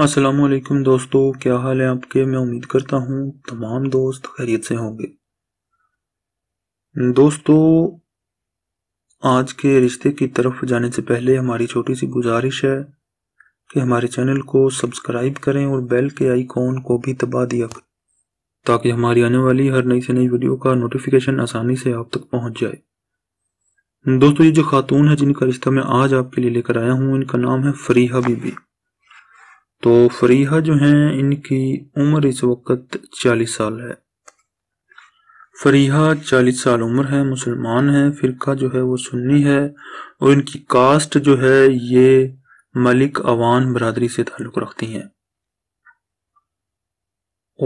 असलम दोस्तों क्या हाल है आपके मैं उम्मीद करता हूँ तमाम दोस्त खैरियत से होंगे दोस्तों आज के रिश्ते की तरफ जाने से पहले हमारी छोटी सी गुजारिश है कि हमारे चैनल को सब्सक्राइब करें और बेल के आइकॉन को भी दबा दिया करें ताकि हमारी आने वाली हर नई से नई वीडियो का नोटिफिकेशन आसानी से आप तक पहुंच जाए दोस्तों ये जो खातून है जिनका रिश्ता मैं आज आपके लिए लेकर आया हूँ इनका नाम है फरीहा बीबी तो फरीहा जो हैं इनकी उम्र इस वक्त चालीस साल है फरीहा चालीस साल उम्र है मुसलमान है फ़िरका जो है वो सुन्नी है और इनकी कास्ट जो है ये मलिक अवान बरदरी से ताल्लुक़ रखती हैं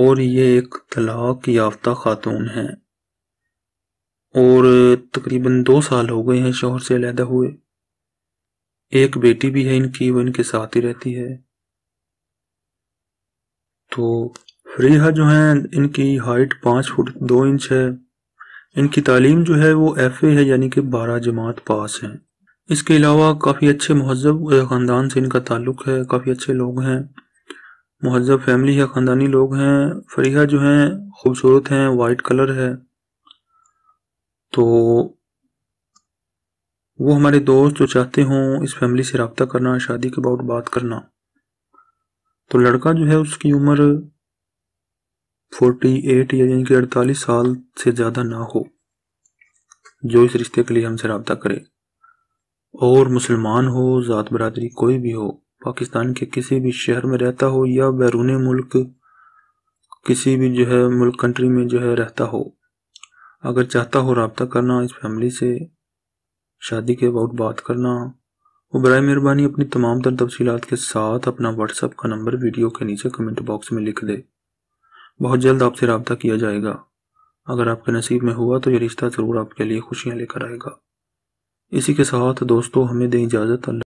और ये एक तलाक याफ्ता खातून है और तकरीबन दो साल हो गए हैं शोहर से अलहदा हुए एक बेटी भी है इनकी वो इनके साथ ही रहती है तो फ्रीहा जो हैं इनकी हाइट पाँच फुट दो इंच है इनकी तालीम जो है वो एफ़ ए है यानी कि बारह जमात पास हैं इसके अलावा काफ़ी अच्छे महजब ख़ानदान से इनका ताल्लुक़ है काफ़ी अच्छे लोग हैं महजब फैमिली है ख़ानदानी लोग हैं फ्रीहा जो हैं खूबसूरत हैं वाइट कलर है तो वो हमारे दोस्त जो चाहते हों इस फैमिली से रबता करना शादी के अबाउट बात करना तो लड़का जो है उसकी उम्र 48 या यानी कि अड़तालीस साल से ज़्यादा ना हो जो इस रिश्ते के लिए हमसे रबता करे और मुसलमान हो ज़ात बरदरी कोई भी हो पाकिस्तान के किसी भी शहर में रहता हो या बैरून मुल्क किसी भी जो है मुल्क कंट्री में जो है रहता हो अगर चाहता हो रबता करना इस फैमिली से शादी के अबाउट बात करना वो बर मेहरबानी अपनी तमाम तर तफसीत के साथ अपना व्हाट्सअप का नंबर वीडियो के नीचे कमेंट बॉक्स में लिख दे बहुत जल्द आपसे रबता किया जाएगा अगर आपके नसीब में हुआ तो ये रिश्ता ज़रूर आपके लिए खुशियाँ लेकर आएगा इसी के साथ दोस्तों हमें दें इजाज़त